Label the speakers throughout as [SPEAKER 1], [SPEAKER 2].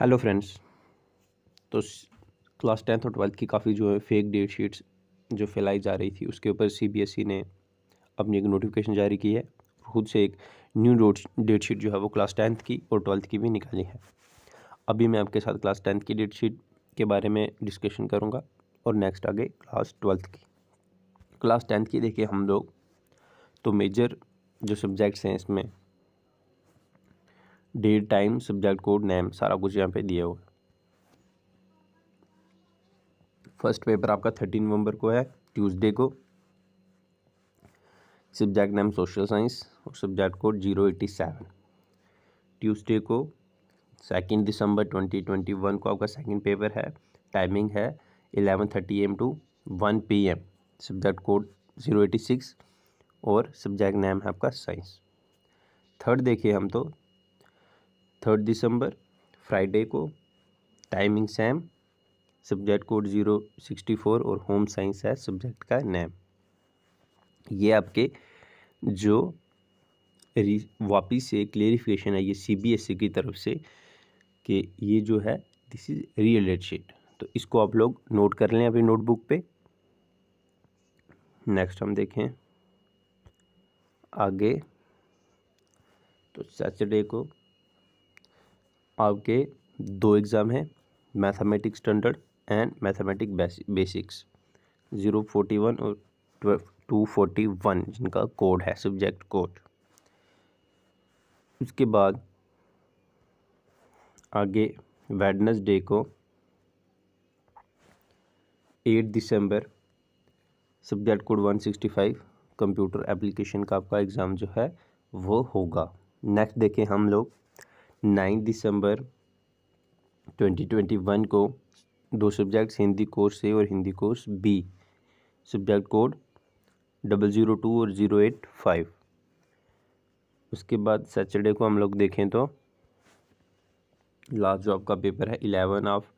[SPEAKER 1] hello friends तो class tenth और twelfth की काफ़ी जो है फेक डेट शीट्स जो फैलाई जा रही थी उसके ऊपर सीबीएसई e ने अपनी एक नोटिफिकेशन जारी की है खुद से एक न्यू डेट शीट जो है वो क्लास टेंथ की और ट्वेल्थ की भी निकाली है अभी मैं आपके साथ क्लास टेंथ की डेट शीट के बारे में डिस्कशन करूँगा और नेक्स्ट आगे क्लास ट्वेल्थ की क्लास टेंथ की देखिए हम लोग तो मेजर जो सब्जेक्ट्स हैं इसमें date time subject code name सारा कुछ यहाँ पे दिया हुआ फर्स्ट पेपर आपका थर्टीन नवंबर को है ट्यूसडे को सब्जेक्ट नेम सोशल साइंस और subject code zero eighty seven Tuesday को second December twenty twenty one को आपका सेकेंड पेपर है टाइमिंग है eleven thirty AM two one P M subject code zero eighty six और subject name है आपका science third देखिए हम तो थर्ड दिसंबर फ्राइडे को timing same subject code zero sixty four और होम साइंस है सब्जेक्ट का नेम ये आपके जो वापिस से क्लेरिफिकेशन है ये सीबीएसई e की तरफ से कि ये जो है this is real date sheet तो इसको आप लोग नोट कर लें अपनी नोटबुक पे नेक्स्ट हम देखें आगे तो सैटरडे को आपके दो एग्ज़ाम हैं mathematics standard and mathematic basics zero forty one और टू फोर्टी वन जिनका कोड है सब्जेक्ट कोड उसके बाद आगे वेडनसडे को एट दिसंबर subject code one sixty five computer application का आपका एग्ज़ाम जो है वो होगा नेक्स्ट देखें हम लोग नाइन दिसंबर 2021 को दो सब्जेक्ट्स हिंदी कोर्स ए और Hindi course B subject code double zero two और ज़ीरो एट फाइव उसके बाद सैटरडे को हम लोग देखें तो लास्ट जो आपका पेपर है इलेवन ऑफ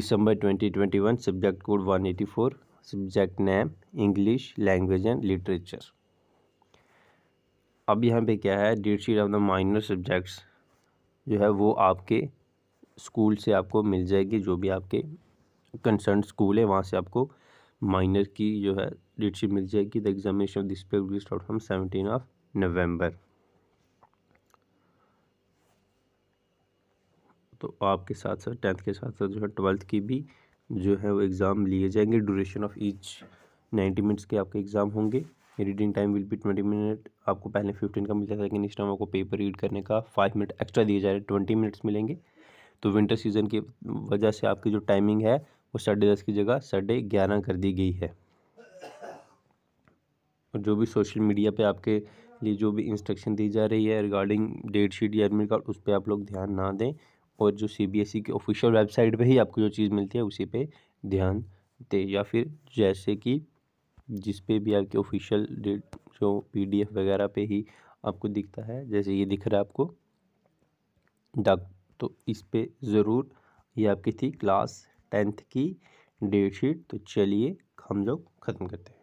[SPEAKER 1] दिसंबर twenty twenty one subject code one eighty four subject name English language and literature अब यहाँ पे क्या है date sheet of the minor subjects जो है वो आपके स्कूल से आपको मिल जाएगी जो भी आपके कंसर्न स्कूल है वहाँ से आपको माइनर की जो है डेटशीट मिल जाएगी the examination of this paper will start from seventeen of नवंबर तो आपके साथ साथ टेंथ के साथ साथ जो है ट्वेल्थ की भी जो है वो एग्ज़ाम लिए जाएंगे duration of each ninety minutes के आपके एग्ज़ाम होंगे reading time will be twenty minute आपको पहले फिफ्टीन का मिलता था लेकिन इस टाइम आपको पेपर रीड करने का फाइव मिनट एक्स्ट्रा दिए जा रहे हैं ट्वेंटी मिनट्स मिलेंगे तो विंटर सीजन की वजह से आपकी जो टाइमिंग है वो साढ़े दस की जगह साढ़े ग्यारह कर दी गई है और जो भी सोशल मीडिया पे आपके लिए जो भी इंस्ट्रक्शन दी जा रही है रिगार्डिंग डेट शीट या एडमिट कार्ड उस पर आप लोग ध्यान ना दें और जो सी बी एस ई की ऑफिशियल वेबसाइट पर ही आपको जो चीज़ मिलती है उसी पर ध्यान दें या फिर जैसे कि जिस पे भी आपके ऑफिशियल डेट जो पीडीएफ वगैरह पे ही आपको दिखता है जैसे ये दिख रहा है आपको डाक तो इस पर ज़रूर ये आपकी थी क्लास टेंथ की डेट शीट तो चलिए हम लोग ख़त्म करते हैं